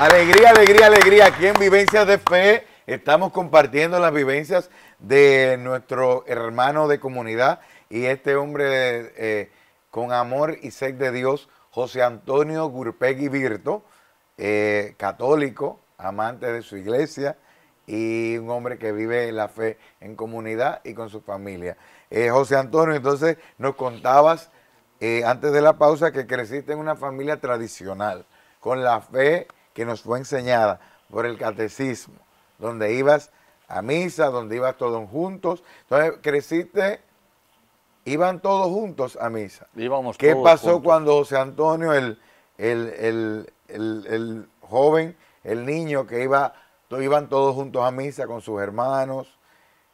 Alegría, alegría, alegría. Aquí en Vivencias de Fe estamos compartiendo las vivencias de nuestro hermano de comunidad y este hombre eh, con amor y sed de Dios, José Antonio Gurpegui Virto, eh, católico, amante de su iglesia y un hombre que vive la fe en comunidad y con su familia. Eh, José Antonio, entonces nos contabas antes de la pausa que creciste en una familia tradicional, con la fe que nos fue enseñada por el catecismo, donde ibas a misa, donde ibas todos juntos. Entonces creciste, iban todos juntos a misa. ¿Qué pasó cuando José Antonio, el, el, joven, el niño que iba, iban todos juntos a misa con sus hermanos,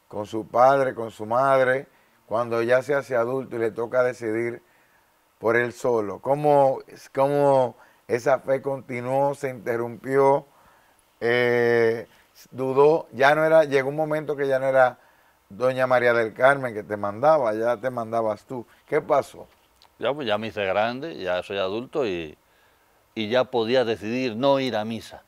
con su padre, con su madre, cuando ya se hace adulto y le toca decidir por él solo? ¿Cómo, cómo esa fe continuó, se interrumpió, eh, dudó, ya no era, llegó un momento que ya no era doña María del Carmen que te mandaba, ya te mandabas tú. ¿Qué pasó? Ya, pues ya me hice grande, ya soy adulto y, y ya podía decidir no ir a misa.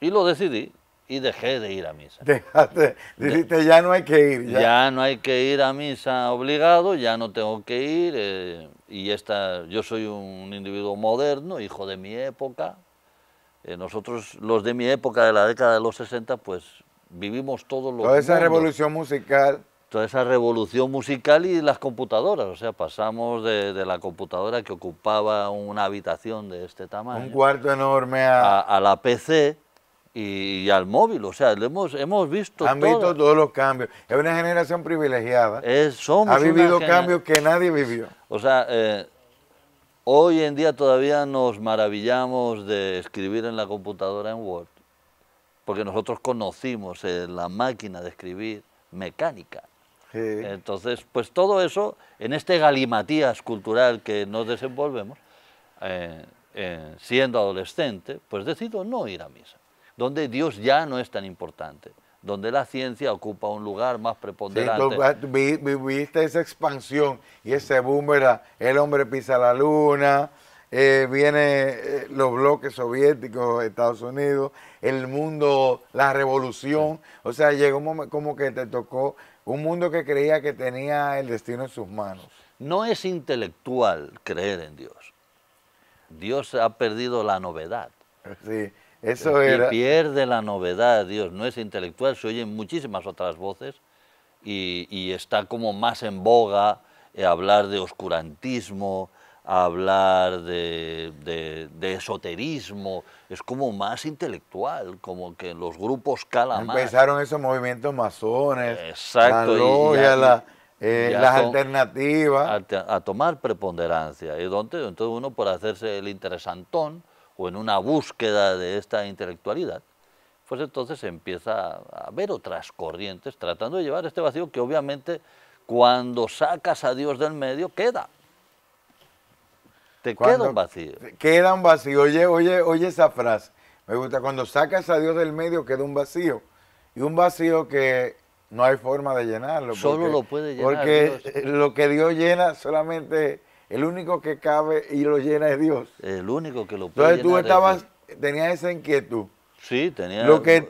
Y lo decidí y dejé de ir a misa. dijiste, ya no hay que ir. Ya. no hay que ir a misa obligado, ya no tengo que ir. Eh, y esta, yo soy un individuo moderno, hijo de mi época. Eh, nosotros, los de mi época, de la década de los 60, pues vivimos todos lo Toda esa revolución musical. Toda esa revolución musical y las computadoras, o sea, pasamos de, la computadora que ocupaba una habitación de este tamaño... Un cuarto enorme a... a la PC, y, al móvil, o sea, hemos, hemos visto Han visto todos los cambios. Es una generación privilegiada. somos ha vivido cambios que nadie vivió. O sea, eh, hoy en día todavía nos maravillamos de escribir en la computadora en Word, porque nosotros conocimos eh, la máquina de escribir mecánica. Entonces, pues todo eso, en este galimatías cultural que nos desenvolvemos, eh, siendo adolescente, pues decido no ir a misa donde Dios ya no es tan importante, donde la ciencia ocupa un lugar más preponderante. Sí, viviste esa expansión y ese boom, era El hombre pisa la luna, eh, vienen eh, los bloques soviéticos, Estados Unidos, el mundo, la revolución. O sea, llegó un momento como que te tocó un mundo que creía que tenía el destino en sus manos. No es intelectual creer en Dios. Dios ha perdido la novedad. Sí. Eso y pierde la novedad, Dios, no es intelectual, se oyen muchísimas otras voces y, está como más en boga eh, hablar de oscurantismo, hablar de, esoterismo, es como más intelectual, como que los grupos calan Empezaron esos movimientos masones, la eh, las alternativas. A, tomar preponderancia, y donde, entonces uno por hacerse el interesantón, o en una búsqueda de esta intelectualidad, pues entonces empieza a ver otras corrientes tratando de llevar este vacío que obviamente cuando sacas a Dios del medio queda. Te queda un vacío. Queda un vacío. Oye, oye, oye esa frase. Me gusta, cuando sacas a Dios del medio queda un vacío. Y un vacío que no hay forma de llenarlo. Solo porque, lo puede llenar. Porque lo que Dios llena solamente el único que cabe y lo llena es Dios. El único que lo puede Entonces tú estabas, tenías esa inquietud. Sí, tenía. Lo que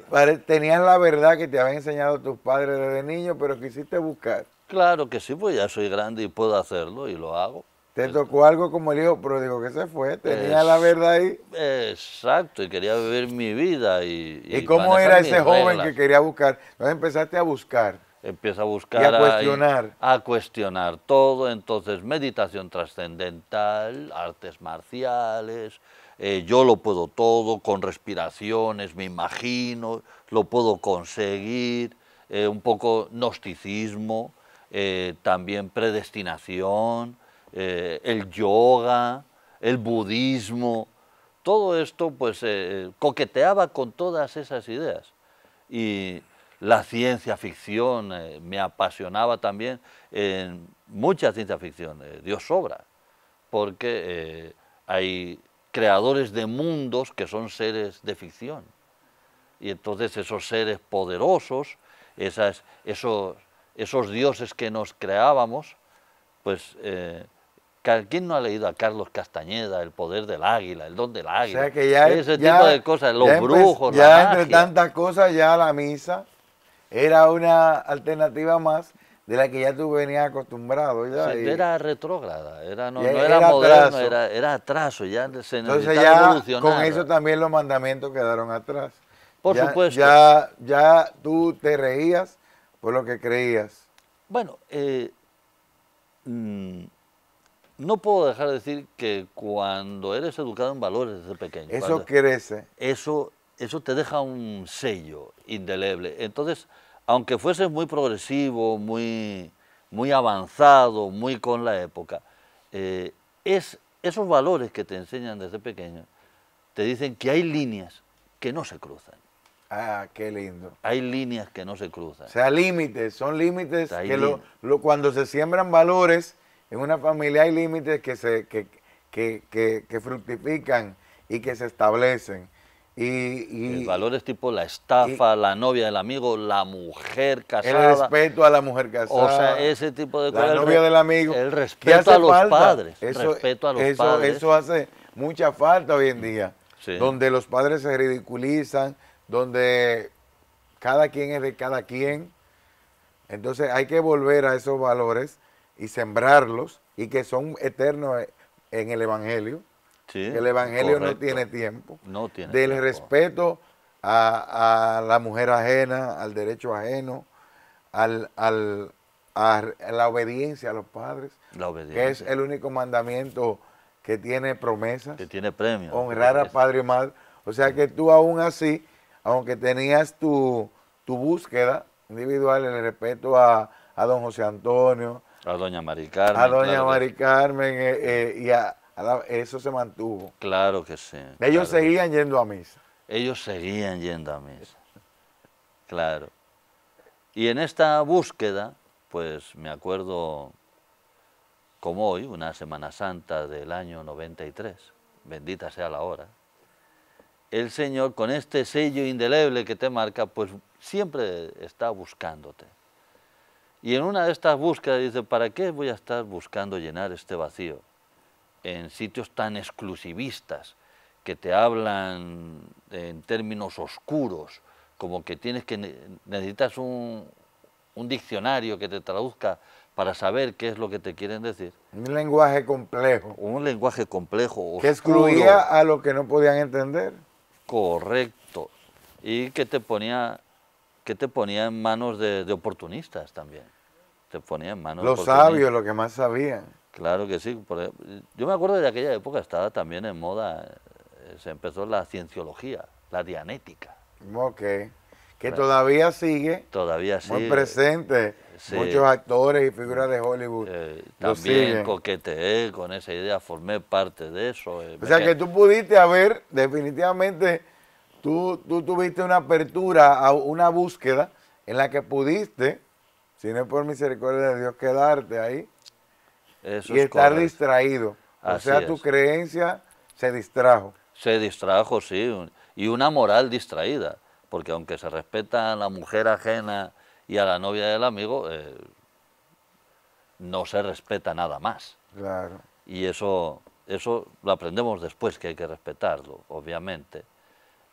tenías la verdad que te habían enseñado tus padres desde niño, pero quisiste buscar. Claro que sí, pues ya soy grande y puedo hacerlo y lo hago. Te tocó algo como el hijo pero digo que se fue, tenía la verdad ahí. Exacto, y quería vivir mi vida. ¿Y, y, y cómo era ese joven que quería buscar? Entonces empezaste a buscar empieza a buscar... a cuestionar. a cuestionar todo, entonces meditación trascendental, artes marciales, eh, yo lo puedo todo, con respiraciones, me imagino, lo puedo conseguir, eh, un poco gnosticismo, eh, también predestinación, el yoga, el budismo, todo esto pues coqueteaba con todas esas ideas. Y la ciencia ficción, eh, me apasionaba también en mucha ciencia ficción, eh, Dios sobra, porque eh, hay creadores de mundos que son seres de ficción. Y entonces esos seres poderosos, esas, esos, esos dioses que nos creábamos, pues ¿Quién no ha leído a Carlos Castañeda, El poder del águila, El don del águila? Ese tipo de cosas, los brujos, Ya entre tantas cosas, ya la misa, era una alternativa más de la que ya tú venías acostumbrado. era retrógrada, era, no, era, moderno, Era, atraso, ya se Entonces ya con eso también los mandamientos quedaron atrás. Por supuesto. Ya, ya tú te reías por lo que creías. Bueno, eh, mm, no puedo dejar de decir que cuando eres educado en valores desde pequeño. Eso crece. Eso eso te deja un sello indeleble. Entonces, aunque fueses muy progresivo, muy, muy avanzado, muy con la época, eh, es, esos valores que te enseñan desde pequeño te dicen que hay líneas que no se cruzan. Ah, qué lindo. Hay líneas que no se cruzan. O sea, límites, son límites que cuando se siembran valores en una familia hay límites que, se, que fructifican y que se establecen. Y, y, tipo la estafa, la novia del amigo, la mujer casada. El respeto a la mujer casada. O sea, ese tipo de cosas. La novia del amigo. El respeto a los padres. Eso, hace mucha falta hoy en día. Donde los padres se ridiculizan, donde cada quien es de cada quien. Entonces hay que volver a esos valores y sembrarlos y que son eternos en el Evangelio el Evangelio no tiene tiempo. No tiene Del respeto a, la mujer ajena, al derecho ajeno, al, a la obediencia a los padres. Que es el único mandamiento que tiene promesas. Que tiene premios. Honrar a padre y madre. O sea que tú aún así, aunque tenías tu, búsqueda individual, el respeto a, don José Antonio. A doña Mari Carmen. A doña Carmen eh, eh, y a eso se mantuvo. Claro que sí. Ellos seguían yendo a misa. Ellos seguían yendo a misa. Claro. Y en esta búsqueda, pues me acuerdo, como hoy, una Semana Santa del año 93, bendita sea la hora, el Señor con este sello indeleble que te marca, pues siempre está buscándote. Y en una de estas búsquedas dice, ¿para qué voy a estar buscando llenar este vacío? en sitios tan exclusivistas, que te hablan en términos oscuros, como que tienes que necesitas un, diccionario que te traduzca para saber qué es lo que te quieren decir. Un lenguaje complejo. Un lenguaje complejo. Que excluía a lo que no podían entender. Correcto. Y que te ponía, que te ponía en manos de, oportunistas también. Te ponía en manos Los sabios, lo que más sabían. Claro que sí. yo me acuerdo de aquella época, estaba también en moda, eh, se empezó la cienciología, la dianética. Ok. Que todavía sigue. Todavía sigue. Muy presente. Muchos actores y figuras de Hollywood. Eh, también coqueteé con esa idea, formé parte de eso. Eh, o sea que tú pudiste haber, definitivamente, tú, tú tuviste una apertura una búsqueda en la que pudiste, si no es por misericordia de Dios, quedarte ahí y estar distraído. o sea, tu creencia se distrajo. Se distrajo, sí. Y una moral distraída. Porque aunque se respeta a la mujer ajena y a la novia del amigo, eh, no se respeta nada más. Claro. Y eso, eso lo aprendemos después, que hay que respetarlo, obviamente.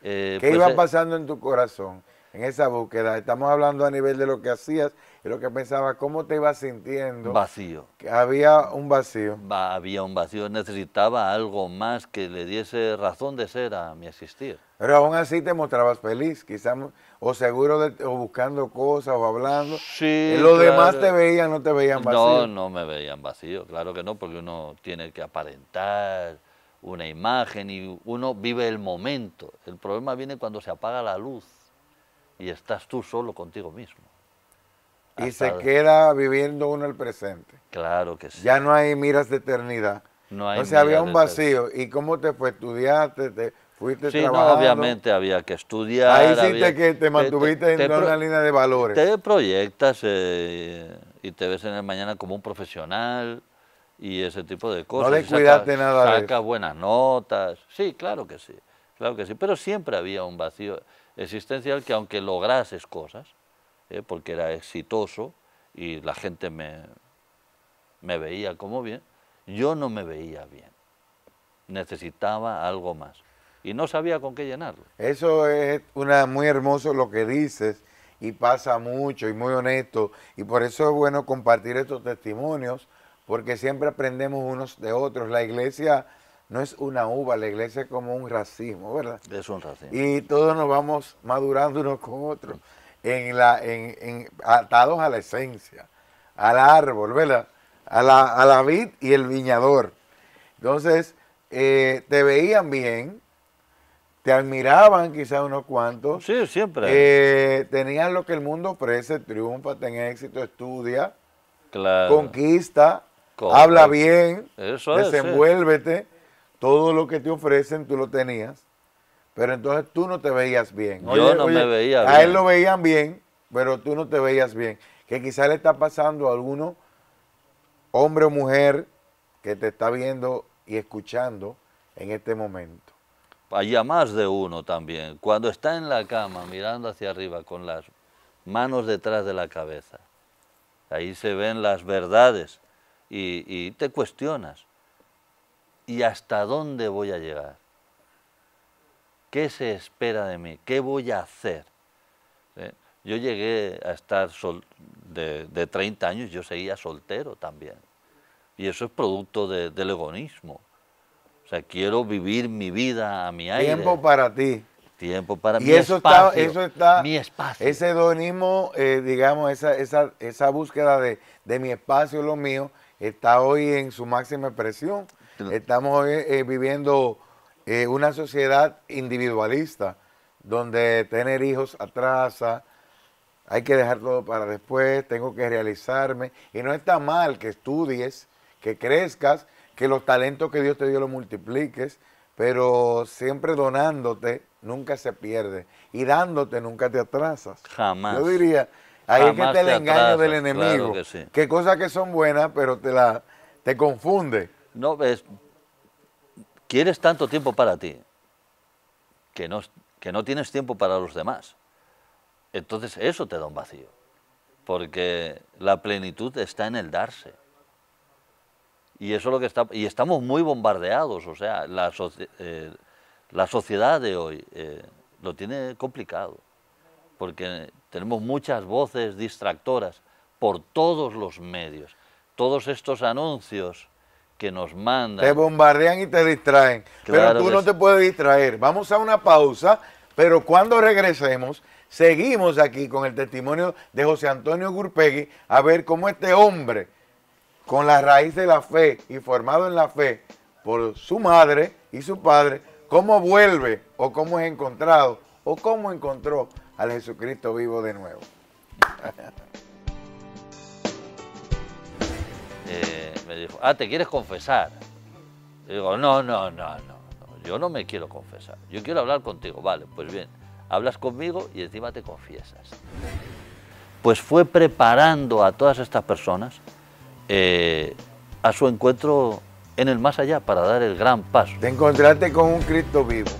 Eh, ¿Qué pues, iba eh, pasando en tu corazón? en esa búsqueda. Estamos hablando a nivel de lo que hacías y lo que pensabas, cómo te ibas sintiendo. Vacío. había un vacío. había un vacío, necesitaba algo más que le diese razón de ser a mi existir. Pero aún así te mostrabas feliz, quizás, o seguro, de, o buscando cosas, o hablando. Sí. Eh, los demás te veían, no te veían vacío. No, no me veían vacío, claro que no, porque uno tiene que aparentar una imagen y uno vive el momento. El problema viene cuando se apaga la luz y estás tú solo contigo mismo. y se queda viviendo uno el presente. Claro que sí. Ya no hay miras de eternidad. No hay había un vacío. ¿Y cómo te fue? ¿Estudiaste? Te, ¿Fuiste trabajando? obviamente había que estudiar. Ahí sí que te mantuviste en una línea de valores. Te proyectas eh, y te ves en el mañana como un profesional y ese tipo de cosas. No le cuidaste nada de Sacas buenas notas. Sí, claro que sí. Claro que sí. Pero siempre había un vacío existencial que aunque lograses cosas, ¿eh? porque era exitoso y la gente me, me veía como bien, yo no me veía bien. Necesitaba algo más. Y no sabía con qué llenarlo. Eso es una, muy hermoso lo que dices y pasa mucho y muy honesto. Y por eso es bueno compartir estos testimonios porque siempre aprendemos unos de otros. La iglesia no es una uva, la iglesia es como un racismo, ¿verdad? Es un racismo. Y todos nos vamos madurando unos con otros, en la, en, atados a la esencia, al árbol, ¿verdad? A la, vid y el viñador. Entonces, eh, te veían bien, te admiraban quizás unos cuantos. Sí, siempre. Eh, tenían lo que el mundo ofrece, triunfa, ten éxito, estudia, conquista, habla bien, desenvuélvete todo lo que te ofrecen tú lo tenías, pero entonces tú no te veías bien. yo no me veía bien. A él lo veían bien, pero tú no te veías bien. Que quizás le está pasando a alguno, hombre o mujer, que te está viendo y escuchando en este momento. Hay más de uno también. Cuando está en la cama mirando hacia arriba con las manos detrás de la cabeza, ahí se ven las verdades y te cuestionas y hasta dónde voy a llegar. ¿Qué se espera de mí? ¿Qué voy a hacer? ¿Eh? Yo llegué a estar de, 30 años, yo seguía soltero también. Y eso es producto del egoísmo. O sea, quiero vivir mi vida a mi aire. Tiempo para ti. Tiempo para y eso Está, eso está, mi espacio. Ese hedonismo, eh, digamos, esa, búsqueda de, de mi espacio, lo mío, está hoy en su máxima expresión. Estamos eh, eh, viviendo eh, una sociedad individualista, donde tener hijos atrasa, hay que dejar todo para después, tengo que realizarme. Y no está mal que estudies, que crezcas, que los talentos que Dios te dio los multipliques, pero siempre donándote nunca se pierde y dándote nunca te atrasas. Jamás. Yo diría, ahí es que te el engaño del enemigo, que, que, cosas que son buenas, pero te la te confunde. No, ves, quieres tanto tiempo para ti que no, que no tienes tiempo para los demás. Entonces eso te da un vacío, porque la plenitud está en el darse. Y eso lo que está, y estamos muy bombardeados, o sea, la, eh, sociedad de hoy eh, lo tiene complicado, porque tenemos muchas voces distractoras por todos los medios, todos estos anuncios que nos mandan. Te bombardean y te distraen. pero tú no te puedes distraer. Vamos a una pausa, pero cuando regresemos, seguimos aquí con el testimonio de José Antonio Gurpegui a ver cómo este hombre, con la raíz de la fe y formado en la fe por su madre y su padre, cómo vuelve o cómo es encontrado o cómo encontró al Jesucristo vivo de nuevo. Eh, me dijo, ah, ¿te quieres confesar? digo, no, no, no, no, yo no me quiero confesar, yo quiero hablar contigo. Vale, pues bien, hablas conmigo y encima te confiesas. Pues fue preparando a todas estas personas eh, a su encuentro en el más allá para dar el gran paso. Te encontraste con un Cristo vivo.